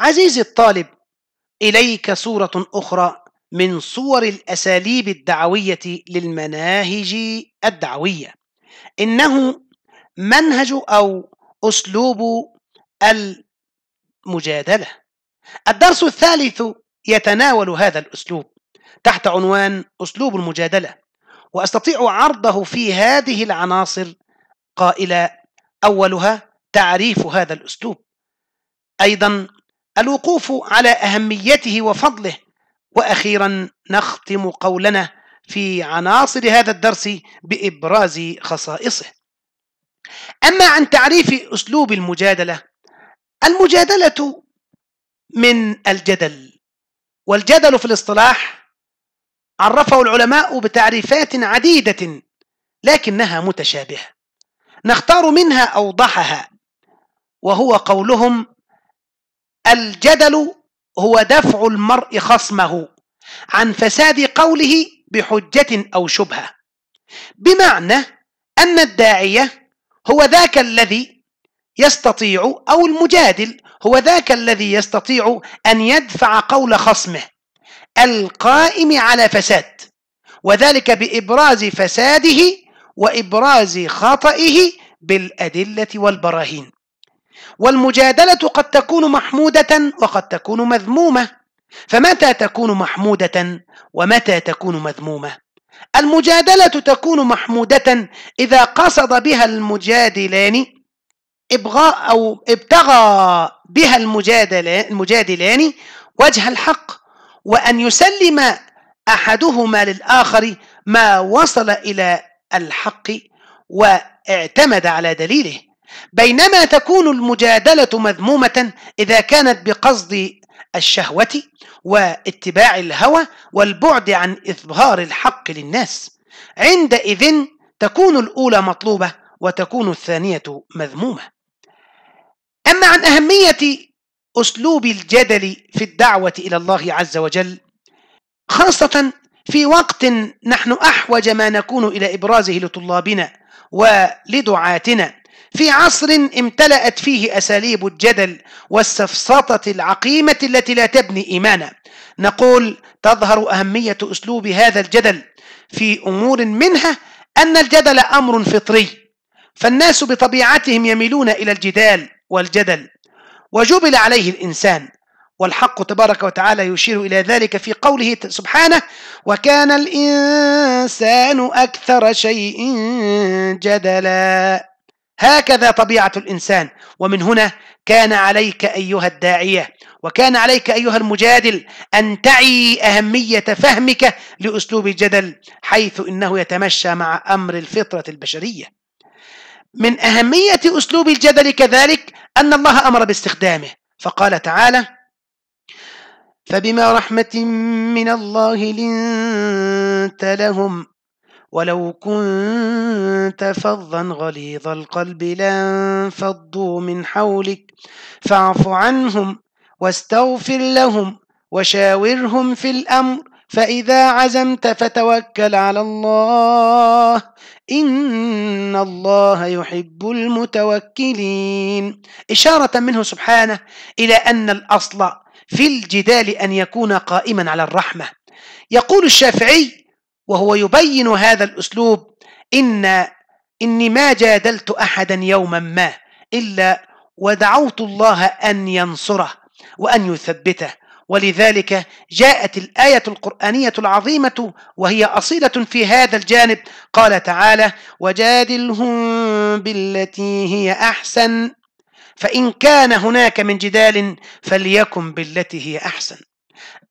عزيزي الطالب اليك صوره اخرى من صور الاساليب الدعويه للمناهج الدعويه انه منهج او اسلوب المجادله الدرس الثالث يتناول هذا الاسلوب تحت عنوان اسلوب المجادله واستطيع عرضه في هذه العناصر قائلا اولها تعريف هذا الاسلوب ايضا الوقوف على اهميته وفضله واخيرا نختم قولنا في عناصر هذا الدرس بابراز خصائصه اما عن تعريف اسلوب المجادله المجادله من الجدل والجدل في الاصطلاح عرفه العلماء بتعريفات عديده لكنها متشابهه نختار منها اوضحها وهو قولهم الجدل هو دفع المرء خصمه عن فساد قوله بحجة أو شبهة بمعنى أن الداعية هو ذاك الذي يستطيع أو المجادل هو ذاك الذي يستطيع أن يدفع قول خصمه القائم على فساد وذلك بإبراز فساده وإبراز خطئه بالأدلة والبراهين والمجادلة قد تكون محمودة وقد تكون مذمومة فمتى تكون محمودة ومتى تكون مذمومة المجادلة تكون محمودة إذا قصد بها المجادلان إبغاء أو ابتغى بها المجادلان وجه الحق وأن يسلم أحدهما للآخر ما وصل إلى الحق واعتمد على دليله بينما تكون المجادلة مذمومة إذا كانت بقصد الشهوة واتباع الهوى والبعد عن إظهار الحق للناس عندئذ تكون الأولى مطلوبة وتكون الثانية مذمومة أما عن أهمية أسلوب الجدل في الدعوة إلى الله عز وجل خاصة في وقت نحن أحوج ما نكون إلى إبرازه لطلابنا ولدعاتنا في عصر امتلأت فيه أساليب الجدل والسفسطة العقيمة التي لا تبني إيمانا نقول تظهر أهمية أسلوب هذا الجدل في أمور منها أن الجدل أمر فطري فالناس بطبيعتهم يميلون إلى الجدال والجدل وجبل عليه الإنسان والحق تبارك وتعالى يشير إلى ذلك في قوله سبحانه وكان الإنسان أكثر شيء جدلا هكذا طبيعة الإنسان ومن هنا كان عليك أيها الداعية وكان عليك أيها المجادل أن تعي أهمية فهمك لأسلوب الجدل حيث إنه يتمشى مع أمر الفطرة البشرية من أهمية أسلوب الجدل كذلك أن الله أمر باستخدامه فقال تعالى فبما رحمة من الله لنت لهم ولو كنت فظا غليظ القلب لانفضوا من حولك فاعف عنهم واستغفر لهم وشاورهم في الامر فاذا عزمت فتوكل على الله ان الله يحب المتوكلين اشاره منه سبحانه الى ان الاصل في الجدال ان يكون قائما على الرحمه يقول الشافعي وهو يبين هذا الأسلوب إن إني ما جادلت أحدا يوما ما إلا ودعوت الله أن ينصره وأن يثبته ولذلك جاءت الآية القرآنية العظيمة وهي أصيلة في هذا الجانب قال تعالى وجادلهم بالتي هي أحسن فإن كان هناك من جدال فليكن بالتي هي أحسن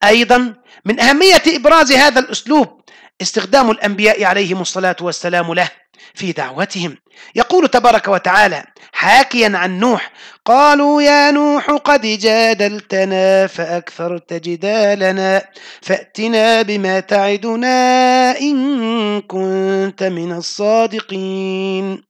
أيضا من أهمية إبراز هذا الأسلوب استخدام الأنبياء عليهم الصلاة والسلام له في دعوتهم يقول تبارك وتعالى حاكيا عن نوح قالوا يا نوح قد جادلتنا فأكثرت جدالنا فأتنا بما تعدنا إن كنت من الصادقين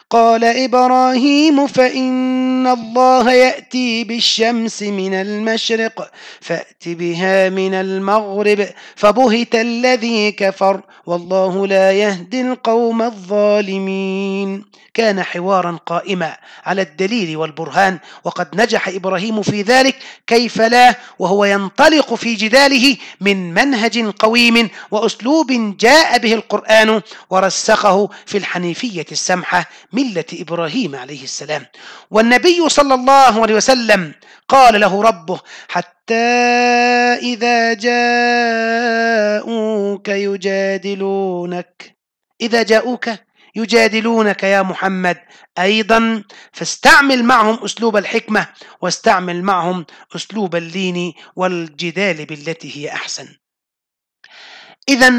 قال ابراهيم فان الله ياتي بالشمس من المشرق فات بها من المغرب فبهت الذي كفر والله لا يهدي القوم الظالمين كان حوارا قائما على الدليل والبرهان وقد نجح ابراهيم في ذلك كيف لا وهو ينطلق في جداله من منهج قويم واسلوب جاء به القران ورسخه في الحنيفيه السمحه ملة إبراهيم عليه السلام والنبي صلى الله عليه وسلم قال له ربه حتى إذا جاءوك يجادلونك إذا جاءوك يجادلونك يا محمد أيضا فاستعمل معهم أسلوب الحكمة واستعمل معهم أسلوب اللين والجدال بالتي هي أحسن إذا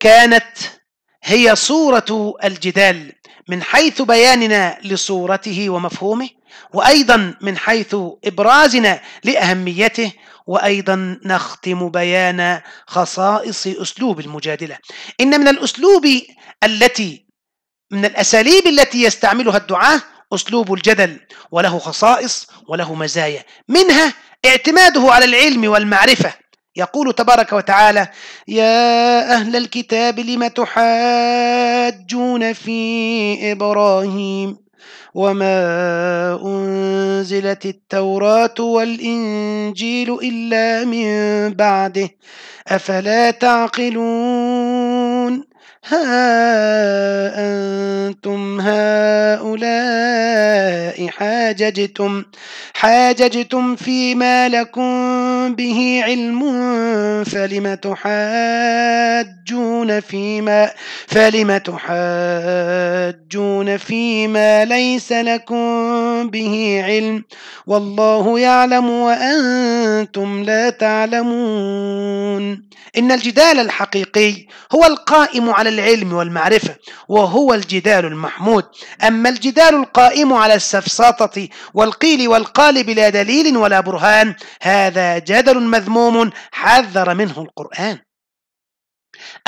كانت هي صورة الجدال من حيث بياننا لصورته ومفهومه وايضا من حيث ابرازنا لاهميته وايضا نختم بيان خصائص اسلوب المجادله ان من الاسلوب التي من الاساليب التي يستعملها الدعاه اسلوب الجدل وله خصائص وله مزايا منها اعتماده على العلم والمعرفه يقول تبارك وتعالى يا أهل الكتاب لم تحاجون في إبراهيم وما أنزلت التوراة والإنجيل إلا من بعده أفلا تعقلون ها أنتم هؤلاء حاججتم حاججتم فيما لكم به علم فلم تحاجون فيما فلم تحاجون فيما ليس لكم به علم والله يعلم وأنتم لا تعلمون إن الجدال الحقيقي هو القائم على العلم والمعرفة وهو الجدال المحمود أما الجدال القائم على السفر والسفسطة والقيل والقال بلا دليل ولا برهان هذا جدل مذموم حذر منه القرآن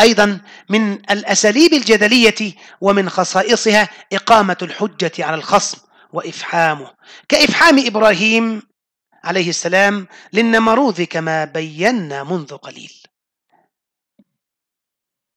أيضا من الأساليب الجدلية ومن خصائصها إقامة الحجة على الخصم وإفحامه كإفحام إبراهيم عليه السلام للنمروذ كما بينا منذ قليل